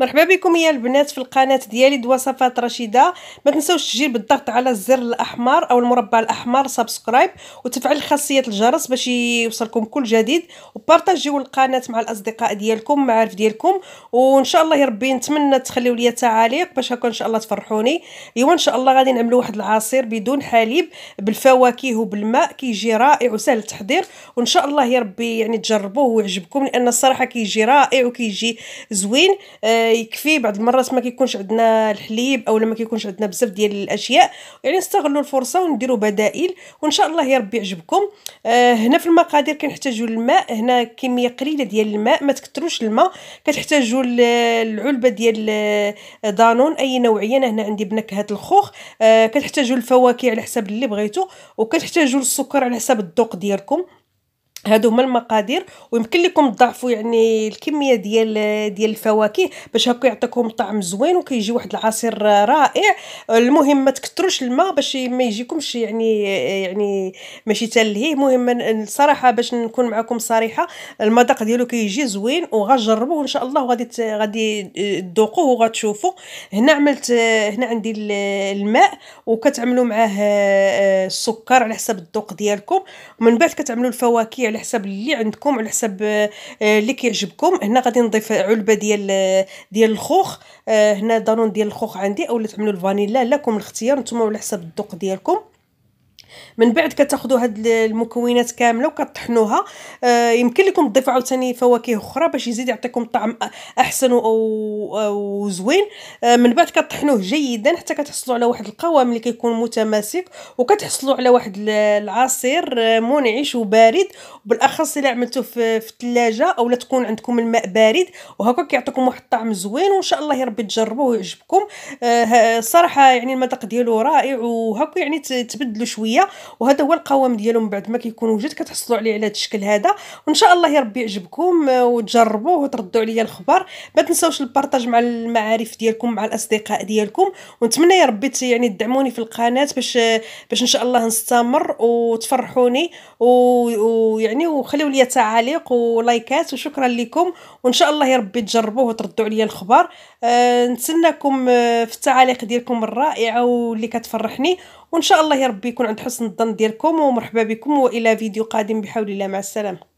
مرحبا بكم يا البنات في القناه ديالي دوصفات رشيده ما تنساوش تجي بالضغط على الزر الاحمر او المربع الاحمر سبسكرايب وتفعل خاصيه الجرس باش يوصلكم كل جديد وبارطاجيو القناه مع الاصدقاء ديالكم المعارف ديالكم وان شاء الله يربي نتمنى تخليو لي تعاليق باش هكا ان شاء الله تفرحوني ايوا ان شاء الله غادي نعملو واحد العصير بدون حليب بالفواكه وبالماء كيجي رائع وسهل التحضير وان شاء الله يربي يعني تجربوه ويعجبكم لان الصراحه كيجي رائع وكيجي زوين آه يكفي بعض المرات ما كيكونش عندنا الحليب او لما كيكونش عندنا بزاف ديال الاشياء يعني نستغلوا الفرصه ونديروا بدائل وان شاء الله يا ربي يعجبكم آه هنا في المقادير كنحتاجوا الماء هنا كميه قليله ديال الماء ما تكثروش الماء كتحتاجوا العلبه ديال آه، دانون اي نوعيه انا هنا عندي بنكهه الخوخ آه كتحتاجوا الفواكه على حسب اللي بغيتو وكتحتاجوا السكر على حسب الذوق ديالكم هادو هما المقادير ويمكن لكم تضاعفوا يعني الكميه ديال ديال الفواكه باش هكا يعطيكم طعم زوين وكيجي واحد العصير رائع المهم ما تكثروش الماء باش ما يجيكمش يعني يعني ماشي تلهيه المهم الصراحه باش نكون معكم صريحه المذاق ديالو كيجي زوين وغنجربوه ان شاء الله وغادي غادي تذوقوه وغتشوفوا هنا عملت هنا عندي الماء وكتعملوا معاه آه، السكر على حسب الذوق ديالكم ومن بعد كتعملوا الفواكه على حساب اللي عندكم على حساب آه، اللي كيعجبكم هنا غادي نضيف علبه ديال آه، ديال الخوخ آه، هنا دانون ديال الخوخ عندي اولا تعملوا الفانيلا لكم الاختيار نتوما على حساب الذوق ديالكم من بعد كتاخذوا هاد المكونات كامله وكطحنوها آه يمكن لكم تضيفوا عاوتاني فواكه اخرى باش يزيد يعطيكم طعم احسن وزوين آه من بعد كطحنوه جيدا حتى كتحصلوا على واحد القوام اللي كيكون متماسك وكتحصلوا على واحد العصير آه، منعش وبارد بالاخص الا عملتوه في الثلاجه اولا تكون عندكم الماء بارد وهكا كيعطيكم واحد الطعم زوين وان شاء الله يربي تجربوه ويعجبكم آه صراحه يعني المذاق ديالو رائع وهكا يعني تبدلوا شويه وهذا هو القوام ديالو من بعد ما كيكون وجد كتحصلوا عليه على هذا الشكل هذا وان شاء الله يا ربي يعجبكم آه، وتجربوه وتردوا عليا الخبر ما تنساوش البارطاج مع المعارف ديالكم مع الاصدقاء ديالكم ونتمنى يا ربي يعني تدعموني في القناه باش آه، باش ان شاء الله نستمر وتفرحوني ويعني وخليو لي تعاليق ولايكات وشكرا لكم وان شاء الله يا ربي تجربوه وتردوا عليا الخبر أه نتسناكم آه، في التعاليق ديالكم الرائعه واللي كتفرحني وان شاء الله يا ربي يكون عند حسن الظن ديالكم ومرحبا بكم والى فيديو قادم بحول الله مع السلامه